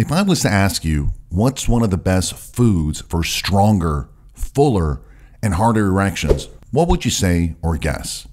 If I was to ask you, what's one of the best foods for stronger, fuller, and harder erections, what would you say or guess?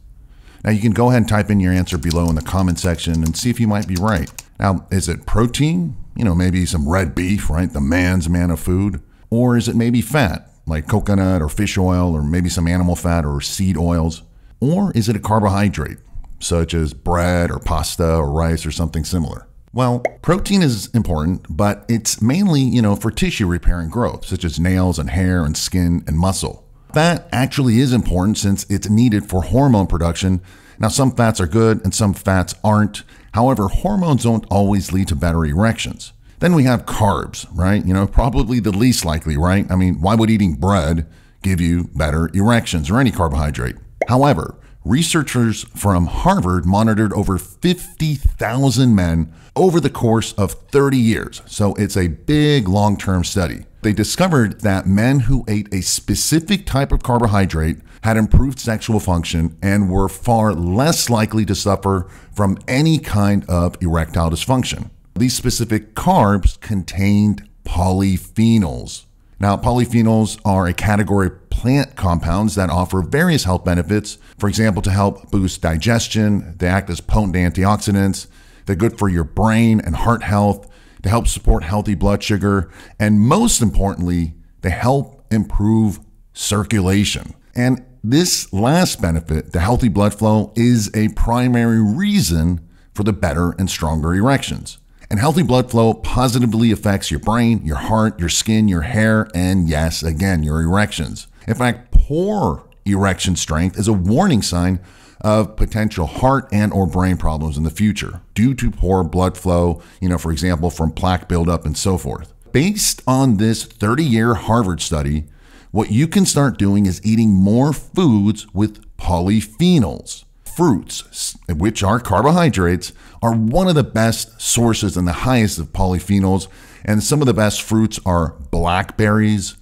Now, you can go ahead and type in your answer below in the comment section and see if you might be right. Now, is it protein? You know, maybe some red beef, right? The man's man of food. Or is it maybe fat, like coconut or fish oil, or maybe some animal fat or seed oils? Or is it a carbohydrate, such as bread or pasta or rice or something similar? Well, protein is important, but it's mainly, you know, for tissue repair and growth, such as nails and hair and skin and muscle. Fat actually is important since it's needed for hormone production. Now, some fats are good and some fats aren't. However, hormones don't always lead to better erections. Then we have carbs, right? You know, probably the least likely, right? I mean, why would eating bread give you better erections or any carbohydrate? However, researchers from Harvard monitored over 50,000 men over the course of 30 years. So it's a big long term study. They discovered that men who ate a specific type of carbohydrate had improved sexual function and were far less likely to suffer from any kind of erectile dysfunction. These specific carbs contained polyphenols, now, polyphenols are a category of plant compounds that offer various health benefits, for example, to help boost digestion, they act as potent antioxidants, they're good for your brain and heart health, they help support healthy blood sugar, and most importantly, they help improve circulation. And this last benefit, the healthy blood flow, is a primary reason for the better and stronger erections. And healthy blood flow positively affects your brain, your heart, your skin, your hair, and yes, again, your erections. In fact, poor erection strength is a warning sign of potential heart and or brain problems in the future due to poor blood flow, you know, for example, from plaque buildup and so forth. Based on this 30-year Harvard study, what you can start doing is eating more foods with polyphenols fruits, which are carbohydrates, are one of the best sources and the highest of polyphenols. And some of the best fruits are blackberries,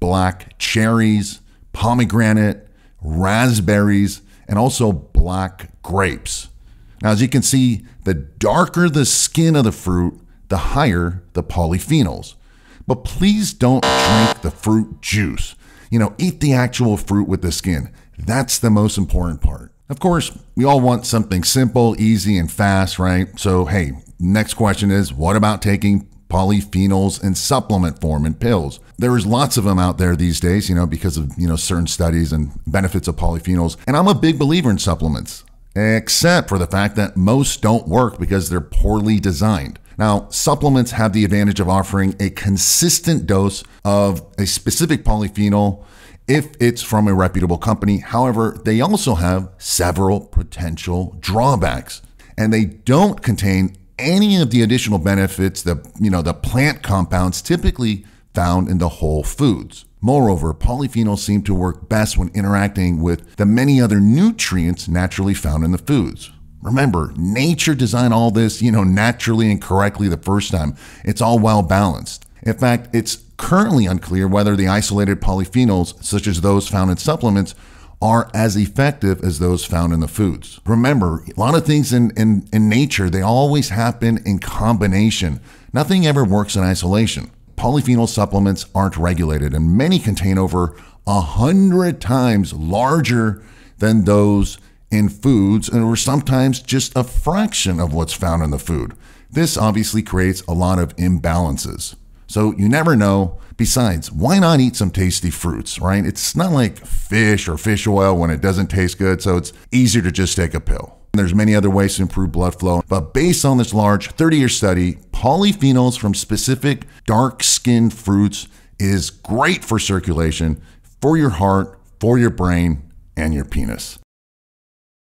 black cherries, pomegranate, raspberries, and also black grapes. Now, as you can see, the darker the skin of the fruit, the higher the polyphenols. But please don't drink the fruit juice. You know, eat the actual fruit with the skin. That's the most important part. Of course, we all want something simple, easy, and fast, right? So, hey, next question is what about taking polyphenols in supplement form in pills? There is lots of them out there these days, you know, because of, you know, certain studies and benefits of polyphenols. And I'm a big believer in supplements, except for the fact that most don't work because they're poorly designed. Now, supplements have the advantage of offering a consistent dose of a specific polyphenol if it's from a reputable company. However, they also have several potential drawbacks and they don't contain any of the additional benefits that, you know, the plant compounds typically found in the whole foods. Moreover, polyphenols seem to work best when interacting with the many other nutrients naturally found in the foods. Remember, nature designed all this, you know, naturally and correctly the first time. It's all well balanced. In fact, it's currently unclear whether the isolated polyphenols, such as those found in supplements, are as effective as those found in the foods. Remember, a lot of things in, in, in nature, they always happen in combination. Nothing ever works in isolation. Polyphenol supplements aren't regulated, and many contain over a hundred times larger than those in foods, and were sometimes just a fraction of what's found in the food. This obviously creates a lot of imbalances. So you never know. Besides, why not eat some tasty fruits, right? It's not like fish or fish oil when it doesn't taste good, so it's easier to just take a pill. There's many other ways to improve blood flow, but based on this large 30-year study, polyphenols from specific dark-skinned fruits is great for circulation, for your heart, for your brain, and your penis.